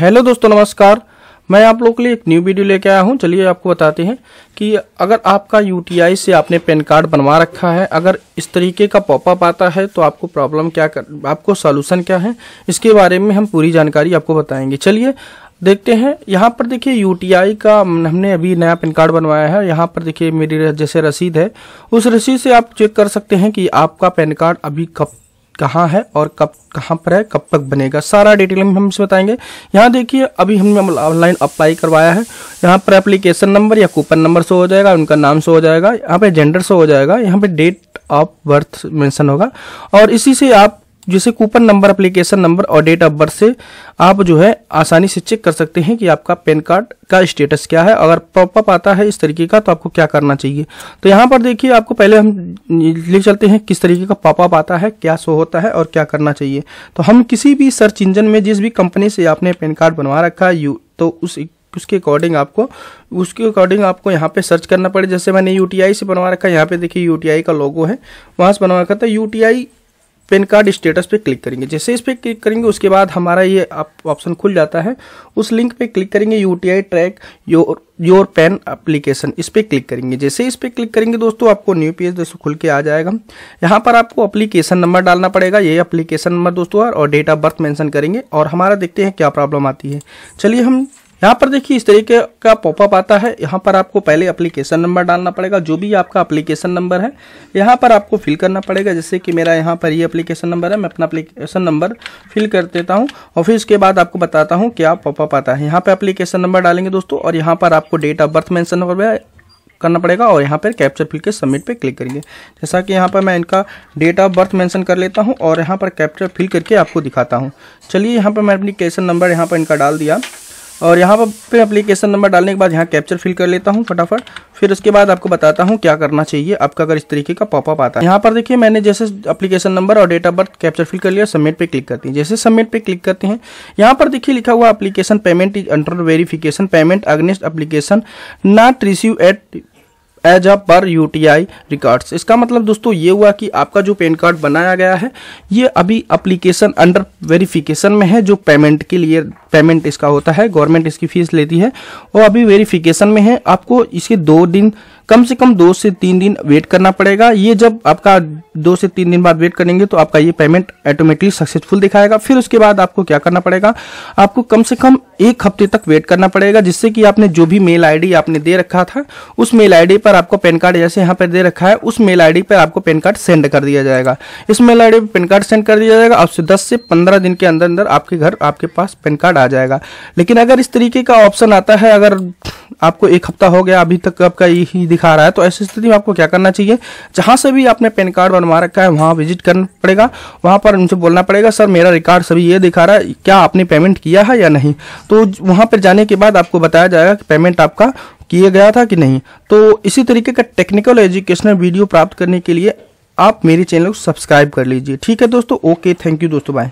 hello दोस्तों नमस्कार मैं आप लोगों के लिए एक न्यू वीडियो लेके आया हूं चलिए आपको बताते हैं कि अगर आपका यूटीआई से आपने पैन कार्ड बनवा रखा है अगर इस तरीके का पॉपअप आता है तो आपको प्रॉब्लम क्या कर आपको सॉल्यूशन क्या है इसके बारे में हम पूरी जानकारी आपको बताएंगे चलिए देखते हैं यहाँ पर देखिए यूटीआई का हमने अभी नया पैन कार्ड बनवाया है यहाँ पर देखिए मेरी जैसे रसीद है उस रसीद से आप चेक कर सकते हैं कि आपका पैन कार्ड अभी कब कहाँ है और कब कहाँ पर है कब तक बनेगा सारा डिटेल हम इसे बताएंगे यहाँ देखिए अभी हमने ऑनलाइन अप्लाई करवाया है यहाँ पर एप्लीकेशन नंबर या कूपन नंबर शो हो जाएगा उनका नाम शो हो जाएगा यहाँ पे जेंडर शो हो जाएगा यहाँ पे डेट ऑफ बर्थ मेंशन होगा और इसी से आप जिसे कूपन नंबर अप्लीकेशन नंबर और डेट ऑफ बर्थ से आप जो है आसानी से चेक कर सकते हैं कि आपका पैन कार्ड का स्टेटस क्या है अगर पॉपअप आता है इस तरीके का तो आपको क्या करना चाहिए तो यहाँ पर देखिए आपको पहले हम ले चलते हैं किस तरीके का पॉपअप आता है क्या शो होता है और क्या करना चाहिए तो हम किसी भी सर्च इंजन में जिस भी कंपनी से आपने पैन कार्ड बनवा रखा है तो उस उसके अकॉर्डिंग आपको उसके अकॉर्डिंग आपको यहाँ पे सर्च करना पड़े जैसे मैंने यूटीआई से बनवा रखा है यहाँ पे देखिए यू का लोगो है वहाँ से बनवा रखा था यू पेन कार्ड स्टेटस पे क्लिक करेंगे जैसे इस पर क्लिक करेंगे उसके बाद हमारा ये ऑप्शन खुल जाता है उस लिंक पे क्लिक करेंगे UTI track your your PAN application इस पर क्लिक करेंगे जैसे इस पर क्लिक करेंगे दोस्तों आपको न्यू पेज दोस्तों खुल के आ जाएगा यहाँ पर आपको अप्लीकेशन नंबर डालना पड़ेगा ये अप्लीकेशन नंबर दोस्तों और डेट ऑफ बर्थ मैंसन करेंगे और हमारा देखते हैं क्या प्रॉब्लम आती है चलिए हम यहाँ पर देखिए इस तरीके का पॉपअप आता है यहाँ पर आपको पहले एप्लीकेशन नंबर डालना पड़ेगा जो भी आपका अप्लीकेशन नंबर है यहाँ पर आपको फिल करना पड़ेगा जैसे कि मेरा यहाँ पर ये अप्लीकेशन नंबर है मैं अपना एप्लीकेशन नंबर फिल कर देता हूँ और फिर उसके बाद आपको बताता हूँ क्या पॉपअप आता है यहाँ पर अप्लीकेशन नंबर डालेंगे दोस्तों और यहाँ पर आपको date of birth mention number करना पड़ेगा और यहाँ पर कैप्चर फिल के सबमिट पर क्लिक करेंगे जैसा कि यहाँ पर मैं इनका डेट ऑफ बर्थ मैंसन कर लेता हूँ और यहाँ पर कैप्चर फिल करके आपको दिखाता हूँ चलिए यहाँ पर मैं अपनी नंबर यहाँ पर इनका डाल दिया और यहाँ पर अप्लीकेशन नंबर डालने के बाद यहाँ कैप्चर फिल कर लेता हूँ फटाफट फिर उसके बाद आपको बताता हूँ क्या करना चाहिए आपका अगर इस तरीके का पॉपअप आता है यहाँ पर देखिए मैंने जैसे अप्लीकेशन नंबर और date of birth captcha fill कर लिया सबमिट पे क्लिक करती है जैसे सबमिट पे क्लिक करते हैं यहाँ पर देखिए लिखा हुआ application payment is under verification payment against application not receive at as a per U T I records इसका मतलब दोस्तों ये हुआ कि आपका जो पैन कार्ड बनाया गया है ये अभी अप्लीकेशन अंडर वेरिफिकेशन में है जो पेमेंट के लिए पेमेंट इसका होता है गवर्नमेंट इसकी फीस लेती है और अभी वेरिफिकेशन में है आपको इसके दो दिन कम से कम दो से तीन दिन वेट करना पड़ेगा ये जब आपका दो से तीन दिन बाद वेट करेंगे तो आपका ये पेमेंट ऑटोमेटिकली सक्सेसफुल दिखाएगा फिर उसके बाद आपको क्या करना पड़ेगा आपको कम से कम एक हफ्ते तक वेट करना पड़ेगा जिससे कि आपने जो भी मेल आईडी आपने दे रखा था उस मेल आईडी पर आपको पैन कार्ड जैसे यहाँ पर दे रखा है उस मेल आईडी पर आपको पैन कार्ड सेंड कर दिया जाएगा इस मेल आईडी पर पैन कार्ड सेंड कर दिया जाएगा आपसे दस से पंद्रह दिन के अंदर अंदर आपके घर आपके पास पैन कार्ड आ जाएगा लेकिन अगर इस तरीके का ऑप्शन आता है अगर आपको एक हफ्ता हो गया अभी तक आपका यही दिखा रहा है तो ऐसी स्थिति में आपको क्या करना चाहिए जहाँ से भी आपने पैन कार्ड बनवा रखा है वहाँ विजिट करना पड़ेगा वहाँ पर उनसे बोलना पड़ेगा सर मेरा रिकॉर्ड सभी ये दिखा रहा है क्या आपने पेमेंट किया है या नहीं तो वहाँ पर जाने के बाद आपको बताया जाएगा कि पेमेंट आपका किया गया था कि नहीं तो इसी तरीके का टेक्निकल एजुकेशनल वीडियो प्राप्त करने के लिए आप मेरे चैनल को सब्सक्राइब कर लीजिए ठीक है दोस्तों ओके थैंक यू दोस्तों बाय